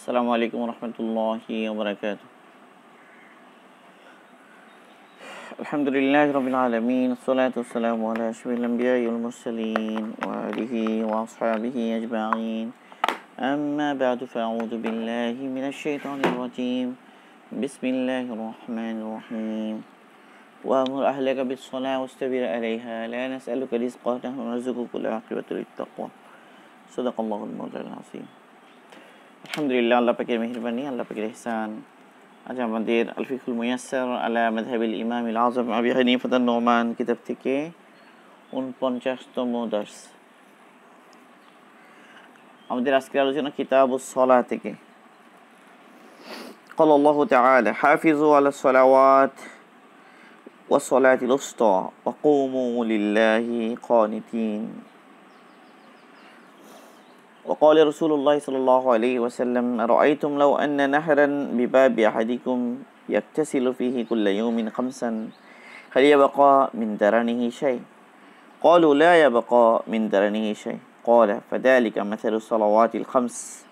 السلام عليكم ورحمة الله وبركاته الحمد لله رب العالمين الصلاة والسلام على أشرف الأنبياء والمرسلين وآله وأصحابه أجمعين أما بعد فأعوذ بالله من الشيطان الرجيم بسم الله الرحمن الرحيم وأمر أهلك بالصلاة واستبر عليها لا نسألك رزقا نحن نرزقك العاقبة للتقوى صدق الله المولى العظيم আলহামদুলিল্লাহ আল্লাহ পাকের মেহরবানি আল্লাহ পাকের ইহসান আজ আমাদের আলফিকুল মুয়াসার আলা মেধাবিল ইমাম আজম আবি হানিফাত নোমান কিতাব থেকে উনপঞ্চাশতম দর্শ আমাদের আজকের আলোচনা কিতাব সলা থেকে قال الله تعالى حافظوا على الصلوات والصلاة الوسطى وقوموا لله قانتين وقال رسول الله صلى الله عليه وسلم رأيتم لو أن نهرا بباب أحدكم يكتسل فيه كل يوم خمسا هل يبقى من درنه شيء قالوا لا يبقى من درنه شيء قال فذلك مثل الصلوات الخمس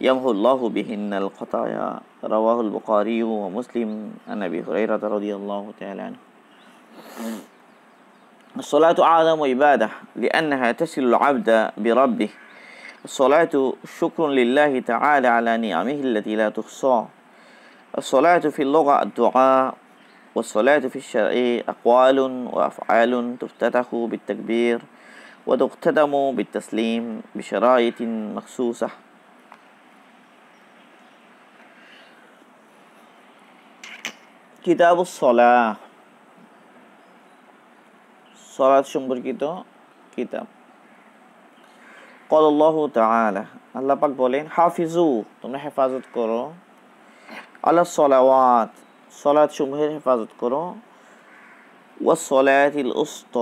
يمحو الله بهن الخطايا رواه البخاري ومسلم عن أبي هريرة رضي الله تعالى عنه الصلاة أعظم عبادة لأنها تسل العبد بربه الصلاة شكر لله تعالى على نعمه التي لا تحصى الصلاة في اللغة الدعاء والصلاة في الشرع أقوال وأفعال تفتتح بالتكبير وتقتدم بالتسليم بشرائط مخصوصة كتاب الصلاة صلاة شمبر كتاب কল্লাহ তালা আল্লাহ পাক বলেন হাফিজু তোমরা হেফাজত করো আল্লাহ সলাওয়াত সলাদ সমূহের হেফাজত করো ওয়া সলায়াতিল উস্ত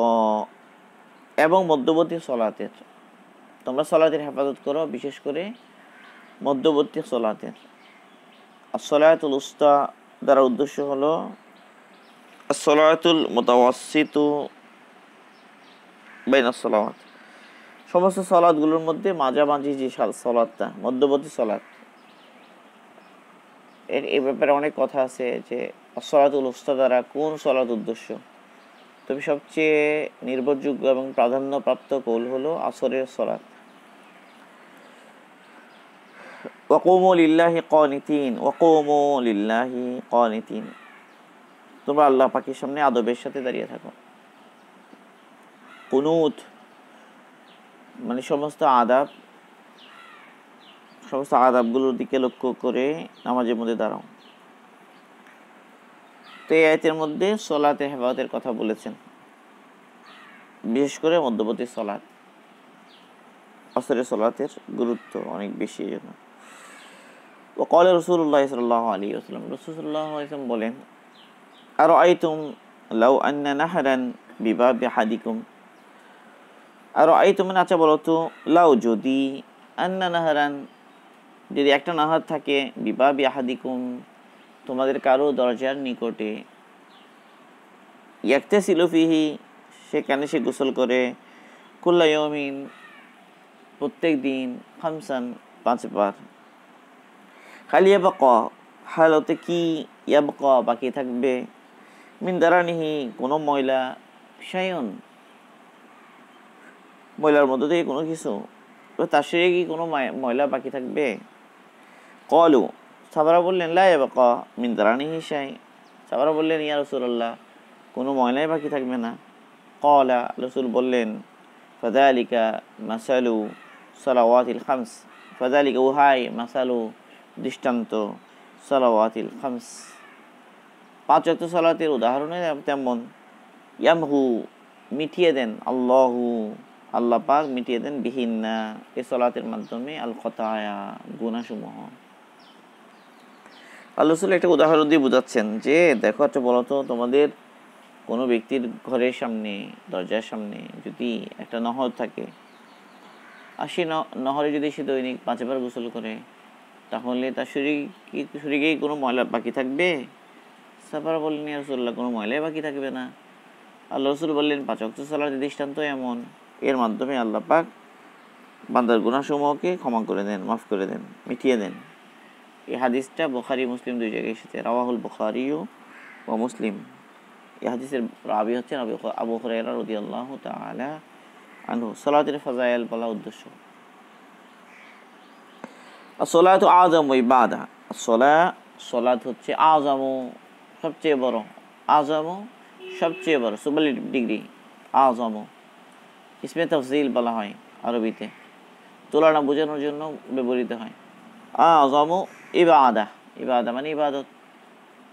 এবং মধ্যবর্তী সলাতের তোমরা সলাতের হেফাজত করো বিশেষ করে মধ্যবর্তী সলাতের আর সলায়াতুল উস্তা দ্বারা উদ্দেশ্য হলো সলায়াতুল মোতাওয়াসিতু বাইনা সলাওয়াত সমস্ত সলাদগুলোর মধ্যে মাঝামাঝি যে সলাদটা মধ্যবর্তী সলাদ এর এ ব্যাপারে অনেক কথা আছে যে সলাতুল উস্তা দ্বারা কোন সলাদ উদ্দেশ্য তবে সবচেয়ে নির্ভরযোগ্য এবং প্রাধান্যপ্রাপ্ত কৌল হলো আসরের সলাদ ওকোমো লিল্লাহি কনিতিন ওকোমো লিল্লাহি কনিতিন তোমরা আল্লাহ পাখির সামনে আদবের সাথে দাঁড়িয়ে থাকো কুনুথ মানে সমস্ত আদাব সমস্ত আদাবগুলোর দিকে লক্ষ্য করে নামাজের মধ্যে দাঁড়াও তো এই আয়তের মধ্যে সলাতে হেফাজতের কথা বলেছেন বিশেষ করে মধ্যবর্তী সলাত অসরের সলাতের গুরুত্ব অনেক বেশি এই জন্য ও কলে রসুল্লাহ সাল্লাহ আলী আসলাম রসুল্লাহ বলেন আর আইতুম লাউ আন্না নাহারান বিবাহ হাদিকুম আর আই তুমি আচ্ছা বলো তো লাউ যদি আন্না নাহারান যদি একটা নাহার থাকে বিবাহ বিহাদিকুম তোমাদের কারো দরজার নিকটে ইয়াকতে সিলুফিহি সে কেন সে গোসল করে কুল্লায়মিন প্রত্যেক দিন ফামসান পার খালি বা ক হালতে কি ইয়াব ক বাকি থাকবে মিন দ্বারা নিহি কোনো ময়লা সায়ন ময়লার মধ্য থেকে কোনো কিছু তো তার শরীরে কি কোনো ময়লা বাকি থাকবে কলু সাবারা বললেন লাই বা ক মিন্দারানি হিসাই সাবারা বললেন ইয়া রসুল্লাহ কোনো ময়লাই বাকি থাকবে না কলা রসুল বললেন ফজালিকা মাসালু সালাওয়াতিল খামস আলিকা উহাই মাসালু দৃষ্টান্ত সালাওয়াতিল খামস পাঁচ অক্ট সালাতের উদাহরণে তেমন ইয়ামহু মিঠিয়ে দেন আল্লাহু আল্লাহ পাক মিটিয়ে দেন বিহীন এ সলাতের মাধ্যমে আল খতায়া গুণাসমূহ আল্লাহ রসুল একটা উদাহরণ দিয়ে বোঝাচ্ছেন যে দেখো একটা আচ্ছা বলতো তোমাদের কোনো ব্যক্তির ঘরের সামনে দরজার সামনে যদি একটা নহর থাকে আর সে নহরে যদি সে দৈনিক পাঁচবার গোসল করে তাহলে তার শরীর কি শরীরে কোনো ময়লা বাকি থাকবে সাফার বললেন রসুল্লাহ কোনো ময়লাই বাকি থাকবে না আল্লাহ রসুল বললেন পাঁচক তো সালার দৃষ্টান্ত এমন এর মাধ্যমে আল্লাহ পাক বান্দার গুণাসমূহকে ক্ষমা করে দেন মাফ করে দেন মিটিয়ে দেন এই হাদিসটা বুখারি মুসলিম দুই জায়গায় এসেছে রাওয়াহুল বুখারিও ও মুসলিম এই হাদিসের রাবি হচ্ছেন আবু হরাইরা রদি আল্লাহ তালা আনহু সালাতের ফাজাইল বলা উদ্দেশ্য সোলাত আজম বাদা সোলা সোলাত হচ্ছে আজম সবচেয়ে বড় আজম সবচেয়ে বড় সুবলি ডিগ্রি আজম ইসমে তফজিল বলা হয় আরবিতে তুলনা বোঝানোর জন্য ব্যবহৃত হয় আজম ইবাদা ইবাদা মানে ইবাদত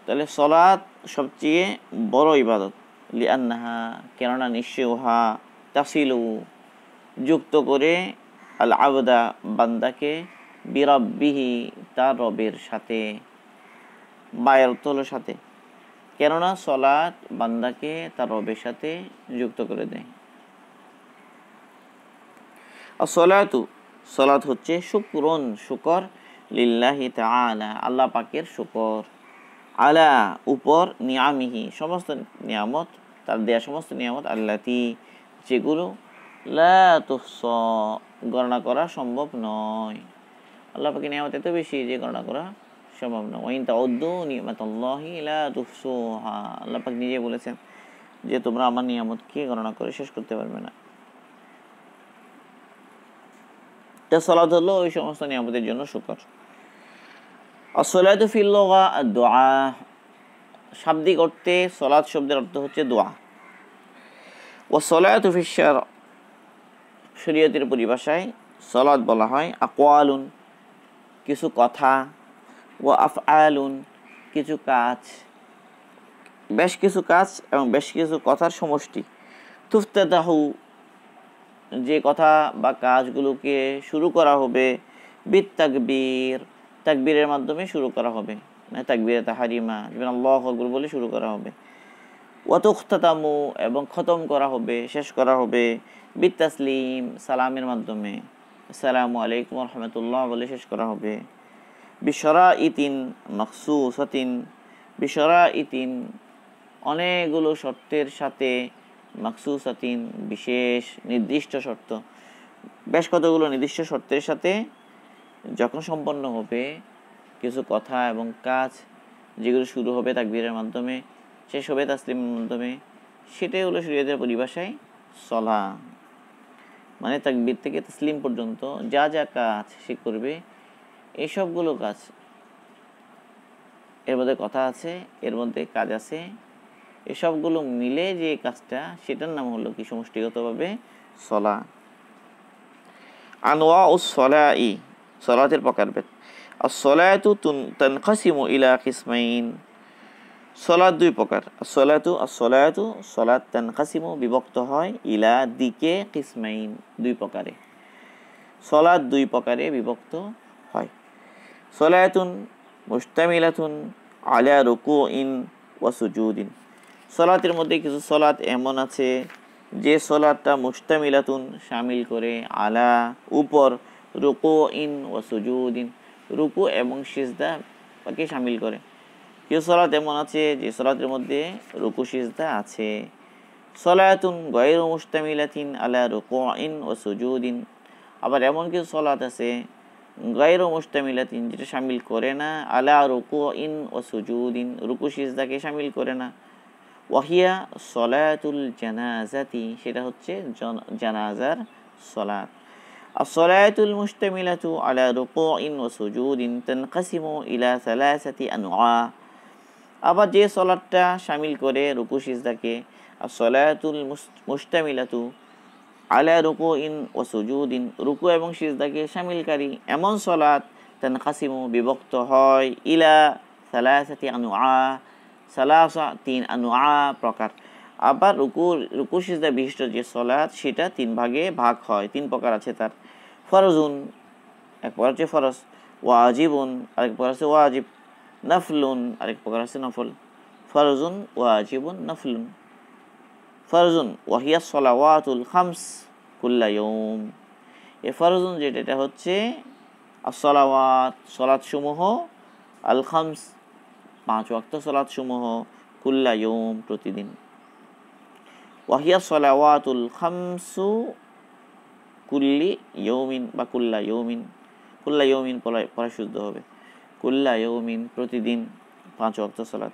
তাহলে সলাৎ সবচেয়ে বড় ইবাদত লিয়ান্না কেননা নিশ্চয় উহা তাসিল যুক্ত করে আল আবদা বান্দাকে বিরব্বিহি তার রবের সাথে বায়ের তোলের সাথে কেননা সলাৎ বান্দাকে তার রবের সাথে যুক্ত করে দেয় আর সলাতু সলাত হচ্ছে শুক্রন শুকর লিল্লাহি তালা আল্লাহ পাকের শুকর আলা উপর নিয়ামিহি সমস্ত নিয়ামত তার দেয়া সমস্ত নিয়ামত আল্লাতি যেগুলো লাহস গণনা করা সম্ভব নয় আল্লাহ পাকে নিয়ামত এত বেশি যে গণনা করা সম্ভব নয় ওই তা নিয়ামাতাল্লাহি লা তুহসুহা আল্লাহ পাক নিজে বলেছেন যে তোমরা আমার নিয়ামতকে গণনা করে শেষ করতে পারবে না একটা সলাদ হলো ওই সমস্ত নিয়ামতের জন্য শুকর আসলাদ ফিল্লোগা দোয়া শাব্দিক অর্থে সলাদ শব্দের অর্থ হচ্ছে দোয়া ও সলায়াত ফিসার শরীয়তের পরিভাষায় সলাদ বলা হয় আকোয়ালুন কিছু কথা ও আফ আয়ালুন কিছু কাজ বেশ কিছু কাজ এবং বেশ কিছু কথার সমষ্টি তুফতে দাহু যে কথা বা কাজগুলোকে শুরু করা হবে বি তাকবীর তাকবীরের মাধ্যমে শুরু করা হবে মানে তাকবীরে তাহারিমা যেমন আল্লাহ আকবর বলে শুরু করা হবে ওয়াতুখতামু এবং খতম করা হবে শেষ করা হবে বি তাসলিম সালামের মাধ্যমে আসসালামু আলাইকুম রহমতুল্লাহ বলে শেষ করা হবে বিশরা ইতিন সতিন বিশরা ইতিন অনেকগুলো শর্তের সাথে মাকসুসাতিন বিশেষ নির্দিষ্ট শর্ত বেশ কতগুলো নির্দিষ্ট শর্তের সাথে যখন সম্পন্ন হবে কিছু কথা এবং কাজ যেগুলো শুরু হবে তাকবীরের মাধ্যমে শেষ হবে তাসলিমের মাধ্যমে সেটাই হলো শরীয়তের পরিভাষায় সলা মানে তাকবীর থেকে তাসলিম পর্যন্ত যা যা কাজ সে করবে এসবগুলো কাজ এর মধ্যে কথা আছে এর মধ্যে কাজ আছে এসবগুলো মিলে যে কাজটা সেটার নাম হলো কি সমষ্টিগতভাবে সলা আনোয়া ও সলা ই সলাতের প্রকারভেদ আর সলায়াতু তানকাসিমু ইলা কিসমাইন সলাদ দুই প্রকার সলাতু আর সলায়াতু সলাত তানকাসিমু বিভক্ত হয় ইলা দিকে কিসমাইন দুই প্রকারে সলাদ দুই প্রকারে বিভক্ত হয় সলায়াতুন মুস্তামিলাতুন আলা রুকু ইন ওয়াসুজুদিন সলাতের মধ্যে কিছু সলাত এমন আছে যে সলাদটা মুস্তামিলাতুন সামিল করে আলা উপর রুকু ইন ও সুজুদ্দিন রুকু এবং সিজদা বাকি সামিল করে কিছু সলাত এমন আছে যে সলাতের মধ্যে রুকু সিজদা আছে সলায়াতুন গয়ের মুস্তামিলাতিন আলা রুকু ইন ও সুজুদ্দিন আবার এমন কিছু সলাত আছে গয়ের মুস্তামিলাতিন যেটা সামিল করে না আলা রুকু ইন ও সুজুদ্দিন রুকু সিজদাকে সামিল করে না ওয়াহিয়া সলায়াতুল জানাজাতি সেটা হচ্ছে জানাজার সলাত আসলায়াতুল মুস্তামিলাতু আলা রুকুইন ওয়া তেন কাসিমো ইলা সালাসাতি আনওয়া আবার যে সলাটটা সামিল করে রুকু সিজদাকে আসলায়াতুল মুস্তামিলাতু আলা রুকুইন ওয়া সুজুদিন রুকু এবং সিজদাকে সামিলকারী এমন সলাত কাসিমো বিভক্ত হয় ইলা সালাসাতি আনওয়া সালাসা তিন আ প্রকার আবার রুকু রুকু সিজদা বিশিষ্ট যে সলাৎ সেটা তিন ভাগে ভাগ হয় তিন প্রকার আছে তার ফরজুন এক প্রকার হচ্ছে ফরজ ওয়াজিবুন আরেক প্রকার আছে ওয়াজিব নফলুন আরেক প্রকার আছে নফল ফরজুন ওয়াজিবুন নফলুন ফরজুন ওয়াহিয়া সলাওয়াতুল খামস কুল্লায়ুম এ ফরজুন যেটা এটা হচ্ছে আসলাওয়াত সলাৎ সমূহ আল খামস পাঁচ ওয়াক্ত সলাৎসমূহ কুল্লা ইয়ম প্রতিদিন ওয়াহিয়া সলাওয়াতুল খামসু কুল্লি ইয়মিন বা কুল্লা ইয়ৌমিন কুল্লা ইয়ৌমিন পড়া শুদ্ধ হবে কুল্লা ইয়মিন প্রতিদিন পাঁচ ওয়াক্ত সলাৎ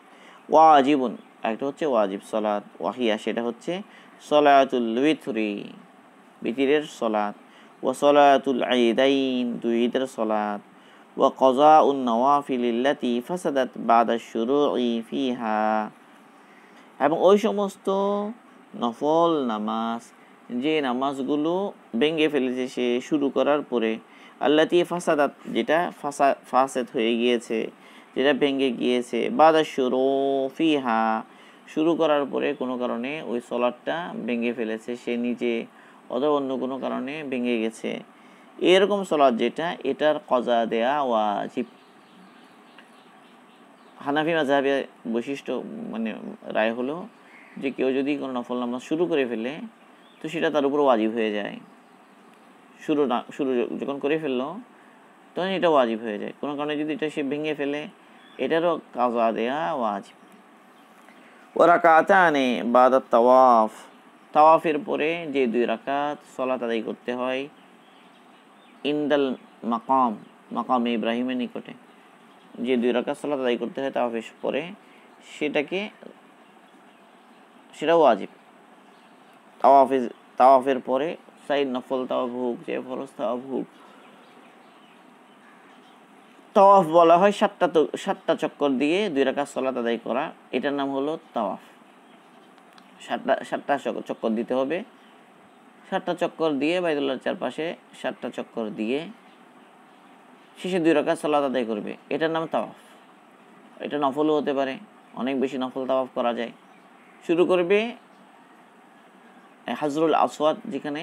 ওয়াজিবুন একটা হচ্ছে ওয়াজিব সলাত ওয়াহিয়া সেটা হচ্ছে সলায়াতুল বিথরি বিতিরের সলাত ও সলায়াতুল আইদাইন দুই ঈদের সলাত وقضاء النوافل التي فسدت بعد الشروع فيها এবং ওই সমস্ত নফল নামাজ যে নামাজগুলো ভেঙে ফেলেছে সে শুরু করার পরে আল্লাতি ফাসাদাত যেটা ফাসা ফাসেদ হয়ে গিয়েছে যেটা ভেঙে গিয়েছে বাদা শুরু ফিহা শুরু করার পরে কোনো কারণে ওই সলাটটা ভেঙে ফেলেছে সে নিজে অথবা অন্য কোনো কারণে ভেঙে গেছে এরকম সলাদ যেটা এটার কজা দেয়া ওয়াজিব হানাফি মাঝহাবের বৈশিষ্ট্য মানে রায় হলো যে কেউ যদি কোনো নফল নামাজ শুরু করে ফেলে তো সেটা তার উপর ওয়াজিব হয়ে যায় শুরু না শুরু যখন করে ফেললো তখন এটা ওয়াজিব হয়ে যায় কোনো কারণে যদি এটা সে ভেঙে ফেলে এটারও কাজা দেয়া ওয়াজিব ওরা আনে বাদ তাওয়াফ তাওয়াফের পরে যে দুই রাকাত সলাত আদায় করতে হয় ইন্দাল মাকাম মাকাম ইব্রাহিমের নিকটে যে দুই রকা সালাত আদায় করতে হয় তাহাফিস পরে সেটাকে সেটাও আজিব তাওয়াফিজ তাওয়াফের পরে সাইড নফল তাওয়াফ হোক যে ফরজ তাওয়াফ হোক তাওয়াফ বলা হয় সাতটা তো সাতটা চক্কর দিয়ে দুই রাখা সলাত আদায় করা এটার নাম হলো তাওয়াফ সাতটা সাতটা চক্কর দিতে হবে সাতটা চক্কর দিয়ে বাইদুল্লার চারপাশে সাতটা চক্কর দিয়ে শেষে দুই রকা সালাত আদায় করবে এটার নাম তাওয়াফ এটা নফলও হতে পারে অনেক বেশি নফল তাওয়াফ করা যায় শুরু করবে হাজরুল আসওয়াদ যেখানে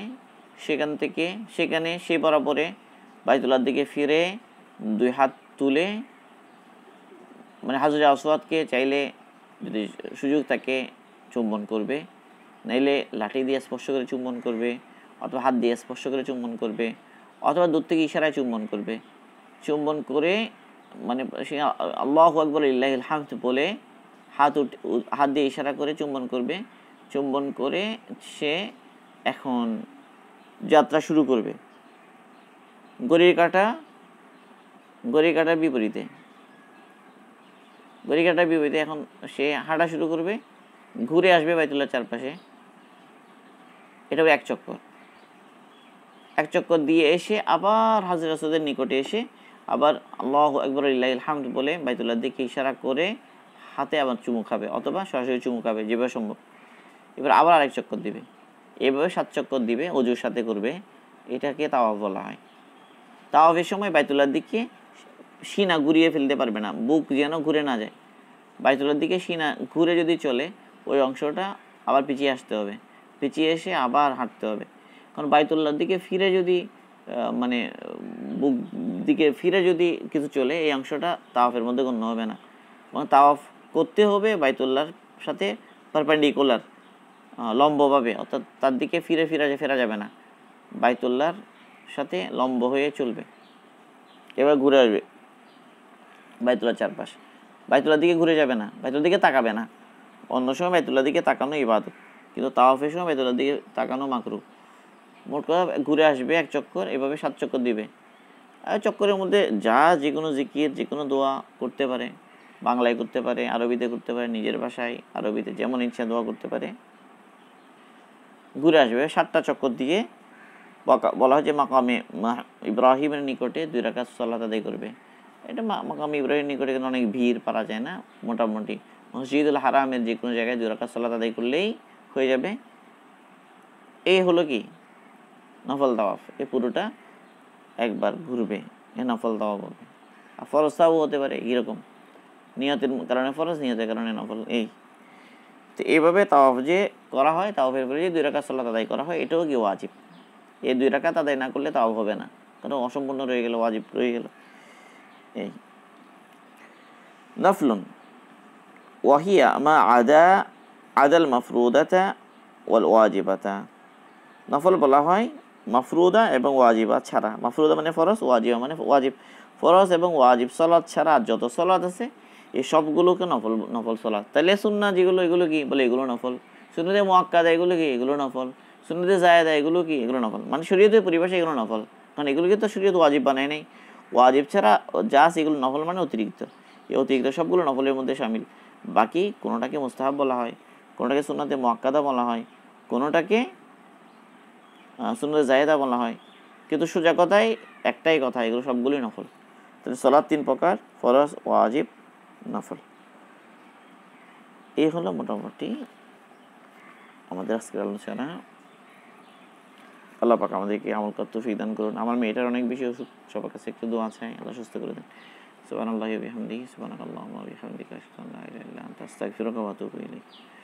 সেখান থেকে সেখানে সেই বরাবরে বাইতুল্লার দিকে ফিরে দুই হাত তুলে মানে হাজরে আসওয়াদকে চাইলে যদি সুযোগ থাকে চুম্বন করবে নাইলে লাঠি দিয়ে স্পর্শ করে চুম্বন করবে অথবা হাত দিয়ে স্পর্শ করে চুম্বন করবে অথবা দূর থেকে ইশারায় চুম্বন করবে চুম্বন করে মানে সে আল্লাহ আকবর ইল্লাহ হাত বলে হাত উঠে হাত দিয়ে ইশারা করে চুম্বন করবে চুম্বন করে সে এখন যাত্রা শুরু করবে গড়ির কাটা গড়ির কাটার বিপরীতে গড়ি কাটার বিপরীতে এখন সে হাঁটা শুরু করবে ঘুরে আসবে বাইতুল্লাহ চারপাশে এটা হবে এক চক্কর এক চক্কর দিয়ে এসে আবার হাজির রাসুদের নিকটে এসে আবার আল্লাহ একবার হামদ বলে বাইতুল্লাহ দিকে ইশারা করে হাতে আবার চুমু খাবে অথবা সরাসরি চুমু খাবে যেভাবে সম্ভব এবার আবার আরেক চক্কর দিবে এভাবে সাত চক্কর দিবে অজুর সাথে করবে এটাকে তাও বলা হয় এ সময় বাইতুল্লার দিকে সিনা ঘুরিয়ে ফেলতে পারবে না বুক যেন ঘুরে না যায় বাইতুল্লার দিকে সিনা ঘুরে যদি চলে ওই অংশটা আবার পিছিয়ে আসতে হবে পেঁচিয়ে এসে আবার হাঁটতে হবে কারণ বাইতুল্লার দিকে ফিরে যদি মানে বুক দিকে ফিরে যদি কিছু চলে এই অংশটা তাওয়াফের মধ্যে গণ্য হবে না এবং তাওয়াফ করতে হবে বাইতুল্লার সাথে পারপেন্ডিকুলার লম্বভাবে অর্থাৎ তার দিকে ফিরে ফিরা ফেরা যাবে না বাইতুল্লার সাথে লম্ব হয়ে চলবে এবার ঘুরে আসবে বাইতুল্লার চারপাশ বাইতুল্লার দিকে ঘুরে যাবে না বাইতুল্লার দিকে তাকাবে না অন্য সময় বাইতুল্লার দিকে তাকানো ইবাদত কিন্তু তাওয়াফের সময় বেদনার দিকে তাকানো মাকরু মোট কথা ঘুরে আসবে এক চক্কর এভাবে সাত চক্কর দিবে আর চক্করের মধ্যে যা যে কোনো জিকির যে কোনো দোয়া করতে পারে বাংলায় করতে পারে আরবিতে করতে পারে নিজের ভাষায় আরবিতে যেমন ইচ্ছা দোয়া করতে পারে ঘুরে আসবে সাতটা চক্কর দিয়ে বলা হয় যে মাকামে ইব্রাহিমের নিকটে দুই রাখা সাল্লাত আদায় করবে এটা মাকামে ইব্রাহিমের নিকটে কিন্তু অনেক ভিড় পারা যায় না মোটামুটি মসজিদুল হারামের যে কোনো জায়গায় দুই রাখা সাল্লাহ আদায় করলেই হয়ে যাবে এ হলো কি নফল দাওয়াফ এ পুরোটা একবার ঘুরবে এ নফল দাওয়াফ হবে আর ফরজ তাও হতে পারে এইরকম নিয়তের কারণে ফরজ নিয়তের কারণে নফল এই তো এইভাবে তাওয়াফ যে করা হয় তাওয়াফের পরে যে দুই রাখা সাল্লাহ তাদাই করা হয় এটাও কি ওয়াজিব এই দুই রাখা তাদাই না করলে তাও হবে না কারণ অসম্পূর্ণ রয়ে গেল ওয়াজিব রয়ে গেল এই নফলুন ওয়াহিয়া মা আদা আদাল মাফরুদাতা ওয়াল ওয়াজিবাতা নফল বলা হয় মাফরুদা এবং ওয়াজিবা ছাড়া মাফরুদা মানে ফরজ ওয়াজিবা মানে ওয়াজিব ফরজ এবং ওয়াজিব সলাদ ছাড়া যত সলাদ আছে এই সবগুলোকে নফল নফল সলাদ তাহলে সুন্না যেগুলো এগুলো কি বলে এগুলো নফল মোয়াক্কা দেয় এগুলো কি এগুলো নফল সুন্নতে জায়দা এগুলো কি এগুলো নফল মানে শরীয়তের পরিবেশে এগুলো নফল কারণ এগুলোকে তো শরীয়ত ওয়াজিব বানায় নাই ওয়াজিব ছাড়া যা এগুলো নফল মানে অতিরিক্ত এই অতিরিক্ত সবগুলো নফলের মধ্যে সামিল বাকি কোনোটাকে মোস্তাহাব বলা হয় কোনোটাকে সুন্নতে মক্কাদা বলা হয় কোনোটাকে সুন্নতে জায়দা বলা হয় কিন্তু সোজা কথাই একটাই কথা এগুলো সবগুলোই নফল তাহলে সলাদ তিন প্রকার ফরজ আজিব নফল এই হলো মোটামুটি আমাদের আজকের আলোচনা আল্লাহ পাক আমাদেরকে আমল করতে তৌফিক দান করুন আমার মেয়েটার অনেক বেশি ওষুধ সবার কাছে একটু দোয়া আছে আল্লাহ সুস্থ করে দেন সুবান আল্লাহ বিহামদি সুবান আল্লাহ বিহামদি কাশাল্লাহ আস্তাক ফিরকাবাত